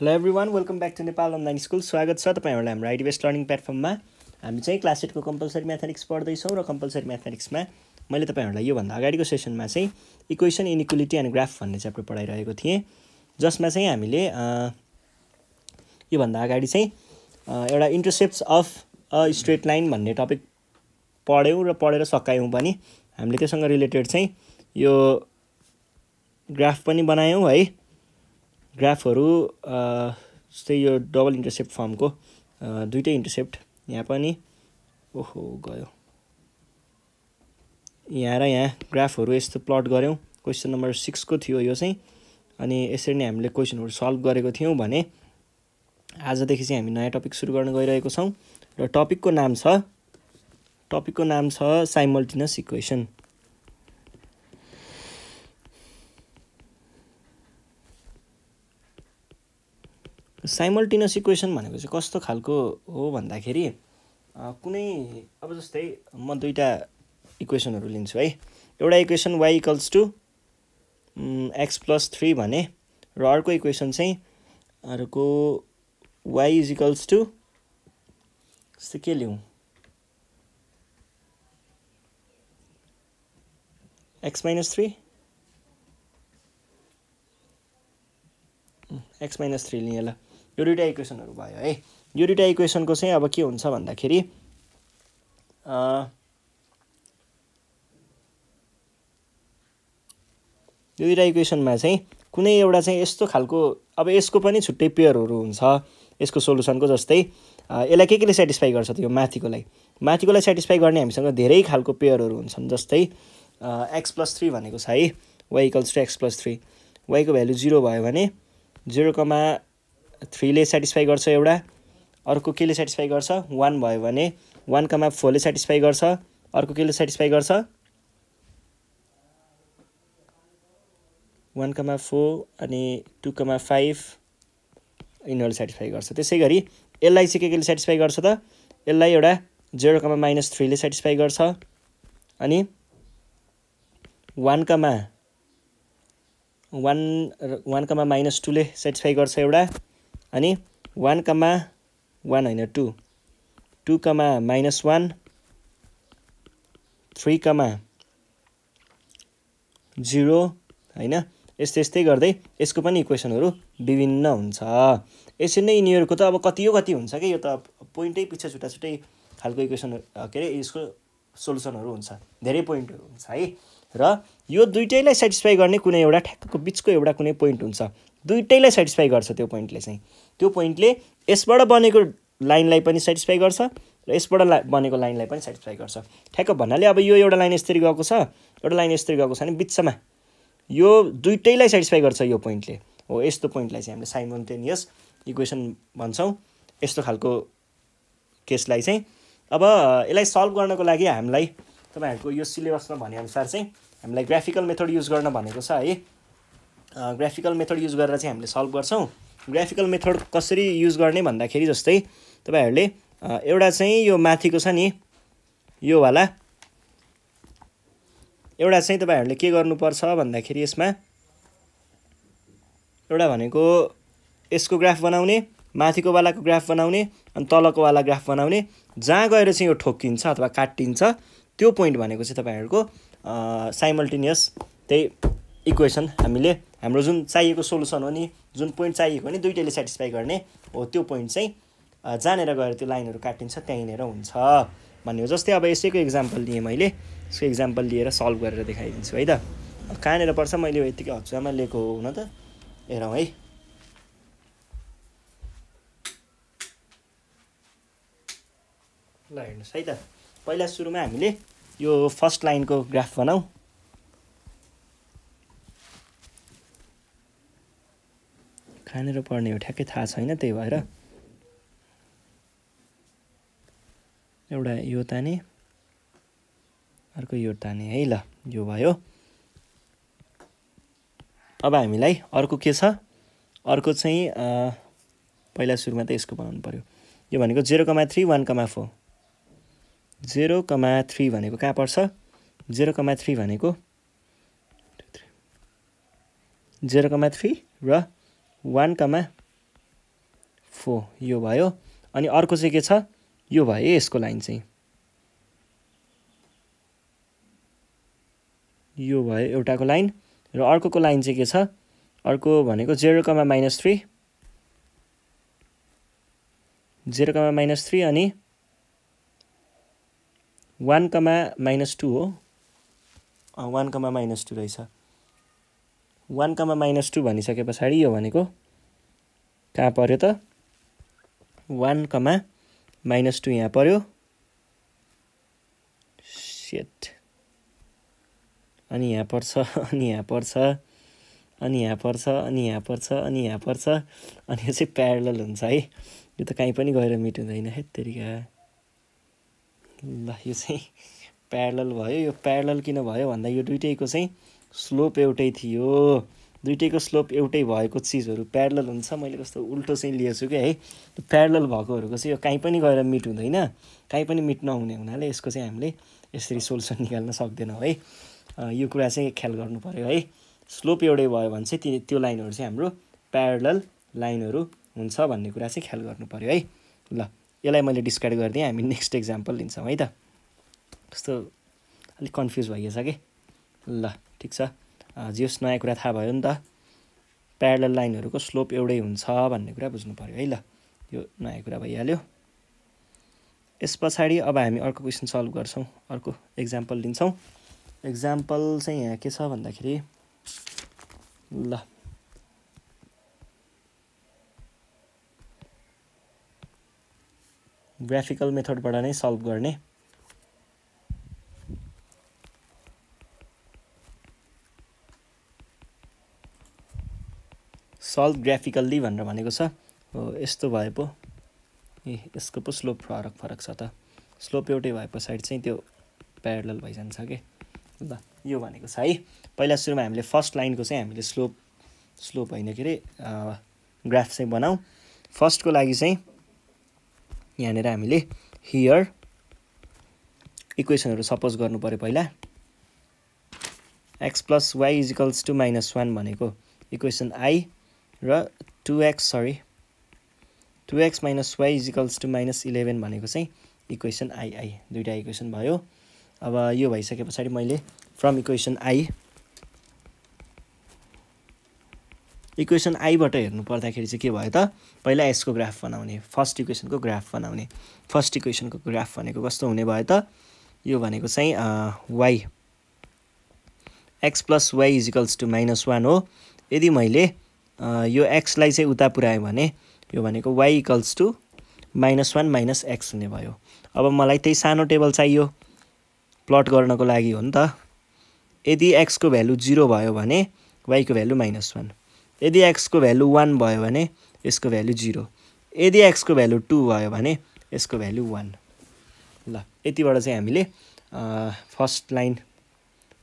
hello everyone welcome back to Nepal online school स्वागत छ तपाईँहरूलाई हाम्रो बेस्ट लर्निङ प्लेटफर्ममा हामी चाहिँ क्लास एटको कम्पलसरी म्याथमेटिक्स पढ्दैछौँ र कम्पलसरी म्याथमेटिक्समा मैले तपाईँहरूलाई योभन्दा अगाडिको सेसनमा चाहिँ इक्वेसन इनिक्वलिटी एन्ड ग्राफ भन्ने च्याप्टर पढाइरहेको थिएँ जसमा चाहिँ हामीले योभन्दा अगाडि चाहिँ एउटा intercepts of a straight line भन्ने टपिक पढ्यौँ र पढेर सकायौँ पनि हामीले त्योसँग रिलेटेड चाहिँ यो ग्राफ पनि बनायौँ है ग्राफहरू जस्तै यो डबल इन्टरसेप्ट फर्मको दुइटै इन्टरसेप्ट यहाँ पनि ओहो गयो यहाँ र यहाँ ग्राफहरू यस्तो प्लट गऱ्यौँ क्वेसन नम्बर सिक्सको थियो यो चाहिँ अनि यसरी नै हामीले क्वेसनहरू सल्भ गरेको थियौँ भने आजदेखि चाहिँ हामी नयाँ टपिक सुरु गर्न गइरहेको छौँ र टपिकको नाम छ टपिकको नाम छ साइमल्टिनस इक्वेसन साइमल्टिनस इक्वेसन भनेको चाहिँ कस्तो खालको हो भन्दाखेरि कुनै अब जस्तै म दुईवटा इक्वेसनहरू लिन्छु है एउटा equation y equals to x plus three भने र अर्को इक्वेसन चाहिँ अर्को वाइ इज इक्वल्स टु जस्तै के लिउँ x minus three x minus three लिएँ ल यो दुइटा इक्वेसनहरू भयो है यो दुइटा इक्वेसनको चाहिँ अब के हुन्छ भन्दाखेरि यो दुइटा इक्वेसनमा चाहिँ कुनै एउटा चाहिँ यस्तो खालको अब यसको पनि छुट्टै पेयरहरू हुन्छ यसको सोलुसनको जस्तै यसलाई के केले सेटिस्फाई गर्छ त्यो माथिकोलाई माथिकोलाई सेटिस्फाई गर्ने हामीसँग धेरै खालको पेयरहरू हुन्छन् जस्तै एक्स प्लस थ्री भनेको छ है y equals to x plus three वाइको भ्यालु जिरो भयो भने जिरोकोमा थ्रीले सेटिस्फाई गर्छ एउटा अर्को केले सेटिस्फाई गर्छ वान भयो भने वानको माप फोरले सेटिस्फाई गर्छ अर्को केले सेटिस्फाई गर्छ वान कमा फोर अनि टु कमा फाइभ यिनीहरूले सेटिस्फाई गर्छ त्यसै गरी यसलाई चाहिँ के केले सेटिस्फाई गर्छ त यसलाई एउटा जेरोकोमा माइनस थ्रीले सेटिस्फाई गर्छ अनि वान कमा वान वानकोमा माइनस टूले सेटिस्फाई गर्छ एउटा अनि वान कमा वान होइन two two comma minus one three comma zero होइन यस्तै यस्तै गर्दै यसको पनि इक्वेसनहरू विभिन्न हुन्छ यसरी नै यिनीहरूको त अब कति हो कति हुन्छ कि यो त पोइन्टै पछि छुट्टा छुट्टै खालको इक्वेसन के अरे यसको सोल्युसनहरू हुन्छ धेरै पोइन्टहरू हुन्छ है र यो दुइटैलाई सेटिस्फाई गर्ने कुनै एउटा ठ्याक्कको बिचको एउटा कुनै पोइन्ट हुन्छ दुइटैलाई सेटिस्फाई गर्छ त्यो पोइन्टले चाहिँ त्यो पोइन्टले यसबाट बनेको लाइनलाई पनि सेटिस्फाई गर्छ र यसबाट ला बनेको लाइनलाई पनि सेटिस्फाई गर्छ ठ्याक्क भन्नाले अब यो एउटा लाइन यसरी गएको छ एउटा लाइन यसरी गएको छ भने बिचमा यो दुइटैलाई सेटिस्फाई गर्छ यो पोइन्टले हो यस्तो पोइन्टलाई चाहिँ हामीले साइमोन्टेनियस इक्वेसन भन्छौँ यस्तो खालको केसलाई चाहिँ अब यसलाई सल्भ गर्नको लागि हामीलाई तपाईँहरूको यो सिलेबसमा भनेअनुसार चाहिँ हामीलाई ग्राफिकल मेथड युज गर्न भनेको छ है ग्राफिकल मेथड युज गरेर चाहिँ हामीले सल्भ गर्छौँ ग्राफिकल मेथड कसरी युज गर्ने भन्दाखेरि जस्तै तपाईँहरूले एउटा चाहिँ यो माथिको छ नि योवाला एउटा चाहिँ तपाईँहरूले के गर्नुपर्छ भन्दाखेरि यसमा एउटा भनेको यसको ग्राफ बनाउने माथिको वालाको ग्राफ बनाउने अनि तलको वाला ग्राफ बनाउने जहाँ गएर चाहिँ यो ठोक्किन्छ अथवा काटिन्छ त्यो पोइन्ट भनेको चाहिँ तपाईँहरूको साइमल्टेनियस त्यही इक्वेसन हामीले हाम्रो जुन चाहिएको सोल्युसन हो नि जुन पोइन्ट चाहिएको हो नि दुइटैले सेटिस्फाई गर्ने हो त्यो पोइन्ट चाहिँ जानेर गएर त्यो लाइनहरू काटिन्छ त्यहीँनिर हुन्छ भन्ने हो जस्तै अब यसैको इक्जाम्पल लिएँ मैले यसको इक्जाम्पल लिएर सल्भ गरेर देखाइदिन्छु है त कहाँनिर पर्छ मैले यतिकै हजुरमा लिएको हो हुन त हेरौँ है ल हेर्नुहोस् है त पहिला सुरुमा हामीले यो फर्स्ट लाइनको ग्राफ बनाऊ खानेर पढ्ने हो ठ्याक्कै थाहा छैन त्यही भएर एउटा यो ताने अर्को यो ताने है ल यो भयो अब हामीलाई अर्को के छ अर्को चाहिँ पहिला सुरुमा त यसको बनाउनु पऱ्यो यो भनेको zero comma three one comma four zero comma three भनेको कहाँ पर्छ जेरो कमा थ्री भनेको जेरो कमा थ्री र वान कमा फोर यो भयो अनि अर्को चाहिँ के छ यो भयो है यसको लाइन चाहिँ यो भयो एउटाको लाइन र अर्कोको लाइन चाहिँ के छ अर्को भनेको zero comma minus three zero comma minus three अनि वान कमा माइनस टू हो वान कमा माइनस टू रहेछ वान कमा माइनस टू भनिसके पछाडि यो भनेको कहाँ पऱ्यो त वान कमा माइनस टू यहाँ पऱ्यो सेट अनि यहाँ पर्छ अनि यहाँ पर्छ अनि यहाँ पर्छ अनि यहाँ पर्छ अनि यहाँ पर्छ अनि यो चाहिँ प्यारल हुन्छ है यो त काहीँ पनि गएर मिट हुँदैन है तरिका ल यो चाहिँ प्यारल भयो यो प्यारल किन भयो भन्दा यो दुइटैको चाहिँ स्लोप एउटै थियो दुइटैको स्लोप एउटै भएको चिजहरू प्यारल हुन्छ मैले कस्तो उल्टो चाहिँ लिएछु क्या है प्यारल भएकोहरूको चाहिँ यो काहीँ पनि गएर मिट हुँदैन काहीँ पनि मिट नहुने हुनाले यसको चाहिँ हामीले यसरी सोल्युसन निकाल्न सक्दैनौँ है यो कुरा चाहिँ ख्याल गर्नु पऱ्यो है स्लोप एउटै भयो भने चाहिँ त्यो लाइनहरू चाहिँ हाम्रो प्यारल लाइनहरू हुन्छ भन्ने कुरा चाहिँ ख्याल गर्नु पऱ्यो है ल यसलाई मैले डिस्कार्ड गरिदिएँ हामी नेक्स्ट इक्जाम्पल लिन्छौँ है त कस्तो अलिक कन्फ्युज भइएछ कि ल ठिक छ जियोस् नयाँ कुरा थाहा भयो नि त प्यारल लाइनहरूको स्लोप एउटै हुन्छ भन्ने कुरा बुझ्नु पऱ्यो है ल यो नयाँ कुरा भइहाल्यो यस पछाडि अब हामी अर्को क्वेसन सल्भ गर्छौँ अर्को इक्जाम्पल लिन्छौँ इक्जाम्पल चाहिँ यहाँ के छ भन्दाखेरि ल ग्राफिकल मेथडबाट नै सल्भ गर्ने सल्भ ग्राफिकल्ली भनेर भनेको छ हो यस्तो भए पो ए यसको पो स्लोप फरक फरक छ त स्लोप एउटै भए साइड चाहिँ त्यो प्यारल भइजान्छ कि ल यो भनेको छ है पहिला सुरुमा हामीले फर्स्ट लाइनको चाहिँ हामीले स्लोप स्लोप होइन के अरे ग्राफ चाहिँ बनाऊ फर्स्टको लागि चाहिँ यहाँनिर हामीले हियर इक्वेसनहरू सपोज गर्नु पऱ्यो पहिला x plus y equals to minus one भनेको इक्वेसन आई र two x sorry two x minus y equals to minus eleven भनेको चाहिँ इक्वेसन आइआई दुइटा इक्वेसन भयो अब यो भइसके पछाडि मैले फ्रम इक्वेसन आई इक्वेसन आईबाट हेर्नु पर्दाखेरि चाहिँ के भयो त पहिला यसको ग्राफ बनाउने फर्स्ट इक्वेसनको ग्राफ बनाउने फर्स्ट इक्वेसनको ग्राफ भनेको कस्तो हुने भयो त यो भनेको चाहिँ y x plus y equals to minus one हो यदि मैले यो एक्सलाई चाहिँ उता पुऱ्याएँ भने यो भनेको y equals to minus one minus x हुने भयो अब मलाई त्यही सानो टेबल चाहियो प्लट गर्नको लागि हो नि त यदि एक्सको भ्यालु जिरो भयो भने वाइको भ्यालु माइनस वान यदि एक्सको भ्यालु वान भयो भने यसको भ्यालु जिरो यदि एक्सको भ्यालु टू भयो भने यसको भ्यालु वान ल यतिबाट चाहिँ हामीले फर्स्ट लाइन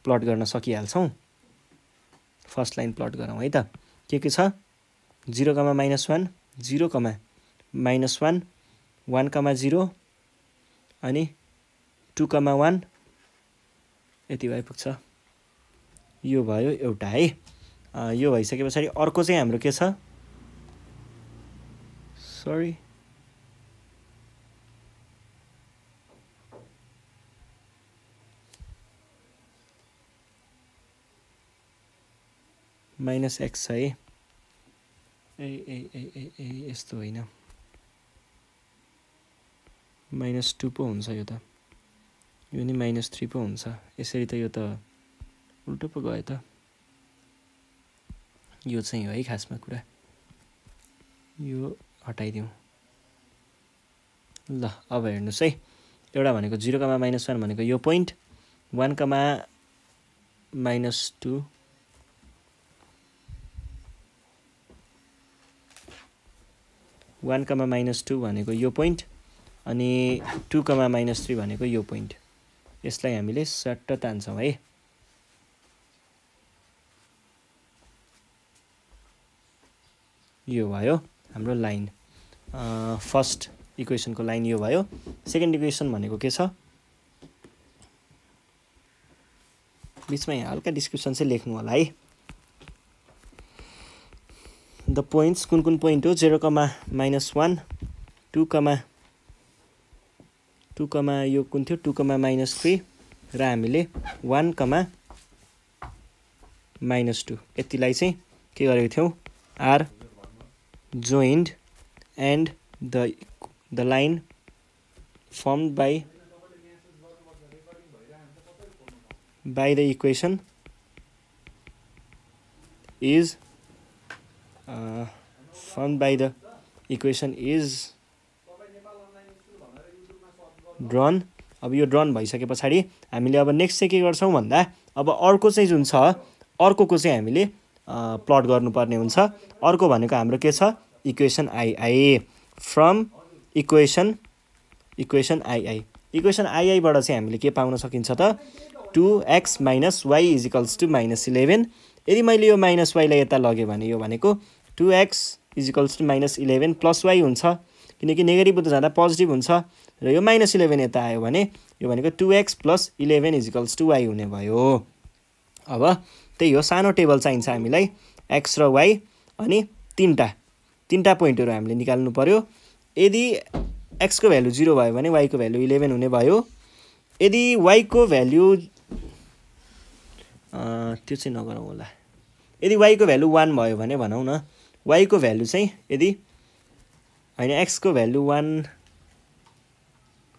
प्लट गर्न सकिहाल्छौँ फर्स्ट लाइन प्लट गरौँ है त के के छ zero comma minus one zero comma minus one one comma zero अनि टु कमा वान यति भइपुग्छ यो भयो एउटा है यो भइसके पछाडि अर्को चाहिँ हाम्रो के छ सरी माइनस एक्स छ है ए ए ए ए यस्तो होइन माइनस टू पो हुन्छ यो त यो नि माइनस थ्री पो हुन्छ यसरी त यो त उल्टो पो गयो त यो चाहिँ हो है खासमा कुरा यो हटाइदिउँ ल अब हेर्नुहोस् है एउटा भनेको जिरो कमा माइनस वान भनेको यो point one comma minus two one comma minus two भनेको यो पोइन्ट अनि टू कमा माइनस थ्री भनेको यो पोइन्ट यसलाई हामीले सट्ट तान्छौँ है यो भयो हाम्रो लाइन फर्स्ट इक्वेसनको लाइन यो भयो सेकेन्ड इक्वेसन भनेको के छ बिचमा यहाँ हल्का डिस्क्रिप्सन चाहिँ लेख्नु होला है द पोइन्ट्स कुन कुन पोइन्ट हो zero comma minus one two comma two comma यो कुन थियो टु कमा माइनस थ्री र हामीले वान कमा माइनस टू यतिलाई चाहिँ के गरेको थियौँ are joined and the the line formed by by the equation is uh, formed by the equation is drawn अब यो ड्रन भइसके पछाडि हामीले अब नेक्स्ट चाहिँ के गर्छौँ भन्दा अब अर्को चाहिँ जुन छ अर्को चाहिँ हामीले प्लट गर्नुपर्ने हुन्छ अर्को भनेको हाम्रो के छ equation II from equation equation II equation आइआईबाट चाहिँ हामीले के पाउन सकिन्छ त two x minus y equals to minus eleven यदि मैले यो माइनस वाइलाई यता लगेँ भने यो भनेको two x equals to minus eleven plus y हुन्छ किनकि नेगेटिभ त जाँदा पोजिटिभ हुन्छ र यो माइनस इलेभेन यता आयो भने यो भनेको two x plus eleven equals to y हुने भयो अब त्यही हो सानो टेबल चाहिन्छ हामीलाई एक्स र वाई अनि तिनवटा तिनवटा पोइन्टहरू हामीले निकाल्नु पऱ्यो यदि एक्सको भ्यालु जिरो भयो भने वाईको भ्यालु इलेभेन हुने भयो यदि वाईको भ्यालु त्यो चाहिँ नगरौँ होला यदि वाईको भ्यालु वान भयो भने भनौँ न वाईको भ्यालु चाहिँ यदि होइन एक्सको भ्यालु वान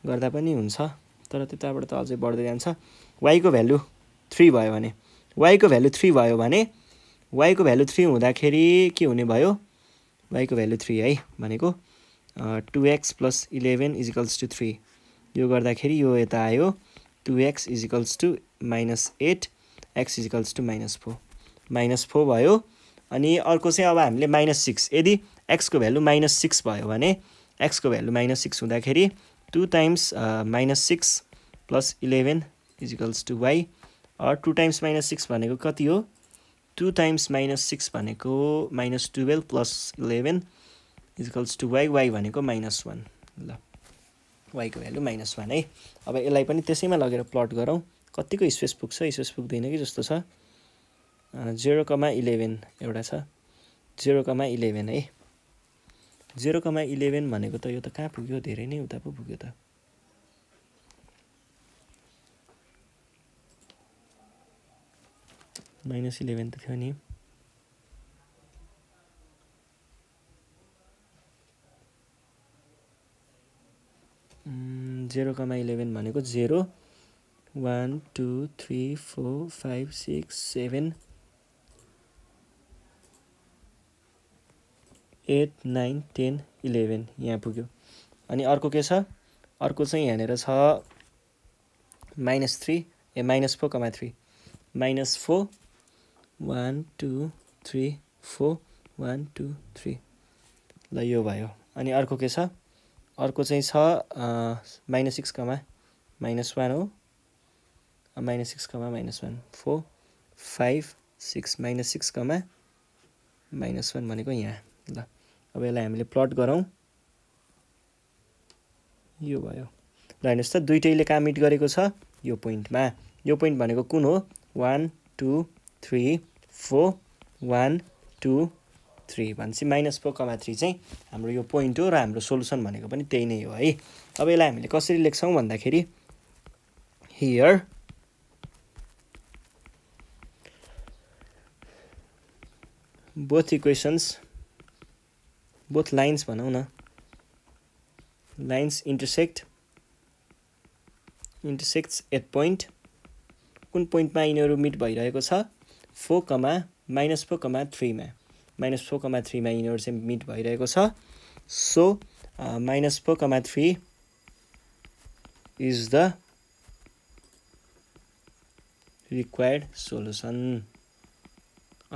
गर्दा पनि हुन्छ तर त्यताबाट त अझै बढ्दै जान्छ वाईको भ्यालु थ्री भयो भने वाइको भ्यालु थ्री भयो भने वाइको भ्यालु थ्री हुँदाखेरि के हुने भयो वाइको भ्यालु थ्री है भनेको two x plus eleven equals to three यो गर्दाखेरि यो यता आयो two x equals to minus eight x equals to minus four minus four भयो अनि अर्को चाहिँ अब हामीले माइनस सिक्स यदि एक्सको भ्यालु माइनस सिक्स भयो भने एक्सको भ्यालु माइनस सिक्स हुँदाखेरि two times minus six plus eleven equals to y two times minus six भनेको कति हो टु टाइम्स माइनस सिक्स भनेको minus twelve plus eleven equals to y y भनेको minus one ल वाइको भ्यालु माइनस वान है अब यसलाई पनि त्यसैमा लगेर प्लट गरौँ कतिको स्पेस पुग्छ स्पेस पुग्दैन कि जस्तो छ जेरो कमा इलेभेन एउटा छ जेरो कमा इलेभेन है जेरो कमा इलेभेन भनेको त यो त कहाँ पुग्यो धेरै नै उता पो पुग्यो त माइनस इलेभेन त थियो नि जेरो कमा इलेभेन भनेको zero one two three four five six seven eight nine ten eleven यहाँ पुग्यो अनि अर्को के छ अर्को चाहिँ यहाँनिर छ minus three ah minus four comma three minus four one two three four one two three ल यो भयो अनि अर्को के छ अर्को चाहिँ छ माइनस सिक्सकोमा माइनस वान हो माइनस सिक्सकोमा minus one four five six minus सिक्सकोमा माइनस वान भनेको यहाँ ल अब यसलाई हामीले प्लट गरौँ यो भयो ल हेर्नुहोस् त दुइटैले कहाँ मिट गरेको छ यो पोइन्टमा यो पोइन्ट भनेको कुन हो one two three four one two three भनेपछि माइनस फोर कमा थ्री चाहिँ हाम्रो यो पोइन्ट हो र हाम्रो सोल्युसन भनेको पनि त्यही नै हो है अब यसलाई हामीले कसरी लेख्छौँ भन्दाखेरि here both equations both lines भनौँ न lines intersect intersects at point कुन पोइन्टमा यिनीहरू मिट भइरहेको छ four comma minus four comma थ्रीमा माइनस फोर कमा थ्रीमा यिनीहरू चाहिँ मिट भइरहेको छ so minus four comma three is the required solution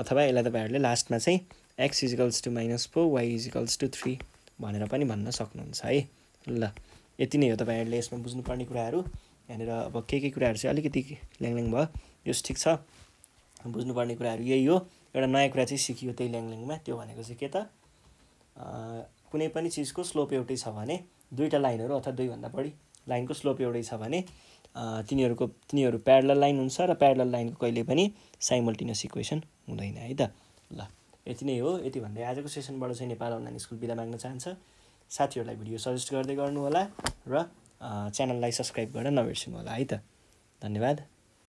अथवा यसलाई तपाईँहरूले लास्टमा चाहिँ x equals to minus four y equals to three भनेर पनि भन्न सक्नुहुन्छ है ल यति नै हो तपाईँहरूले यसमा बुझ्नुपर्ने कुराहरू यहाँनिर अब के के कुराहरू चाहिँ अलिकति ल्याङल्याङ भयो यो ठिक छ बुझ्नुपर्ने कुराहरू यही हो एउटा नयाँ कुरा चाहिँ सिकियो त्यही ल्याङल्याङमा त्यो भनेको चाहिँ के त कुनै पनि चिजको स्लोप एउटै छ भने दुईवटा लाइनहरू अथवा दुईभन्दा बढी लाइनको स्लोप एउटै छ भने तिनीहरूको तिनीहरू प्यारल लाइन हुन्छ र प्यारल लाइनको कहिले पनि साइमल्टिनियस इक्वेसन हुँदैन है त ल यति नै हो यति भन्दै आजको सेसनबाट चाहिँ नेपाल अनलाइन स्कुल बिदा माग्न चाहन्छ साथीहरूलाई भिडियो सजेस्ट गर्दै गर्नुहोला र च्यानललाई सब्सक्राइब गरेर नबिर्सिनु होला है त धन्यवाद